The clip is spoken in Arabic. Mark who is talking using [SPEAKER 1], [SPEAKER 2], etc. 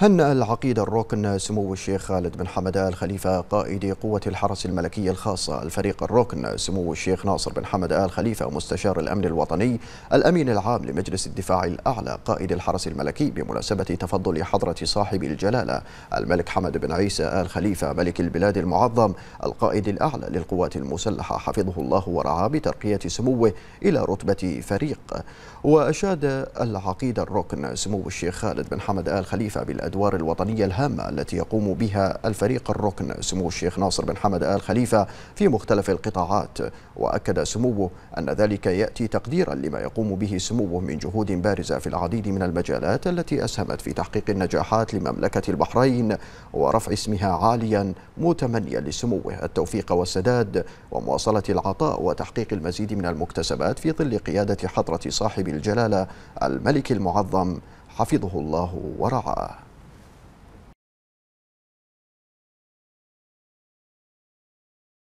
[SPEAKER 1] هنأ العقيد الركن سمو الشيخ خالد بن حمد آل خليفة قائد قوة الحرس الملكية الخاصة الفريق الركن سمو الشيخ ناصر بن حمد آل خليفة مستشار الأمن الوطني الأمين العام لمجلس الدفاع الأعلى قائد الحرس الملكي بمناسبة تفضل حضرة صاحب الجلالة الملك حمد بن عيسى آل خليفة ملك البلاد المعظم القائد الأعلى للقوات المسلحة حفظه الله ورعاه بترقية سموه إلى رتبة فريق وأشاد العقيد الركن سمو الشيخ خالد بن حمد آل خليفة بال الأدوار الوطنية الهامة التي يقوم بها الفريق الركن سمو الشيخ ناصر بن حمد آل خليفة في مختلف القطاعات وأكد سموه أن ذلك يأتي تقديرا لما يقوم به سموه من جهود بارزة في العديد من المجالات التي أسهمت في تحقيق النجاحات لمملكة البحرين ورفع اسمها عاليا متمنيا لسموه التوفيق والسداد ومواصلة العطاء وتحقيق المزيد من المكتسبات في ظل قيادة حضرة صاحب الجلالة الملك المعظم حفظه الله ورعاه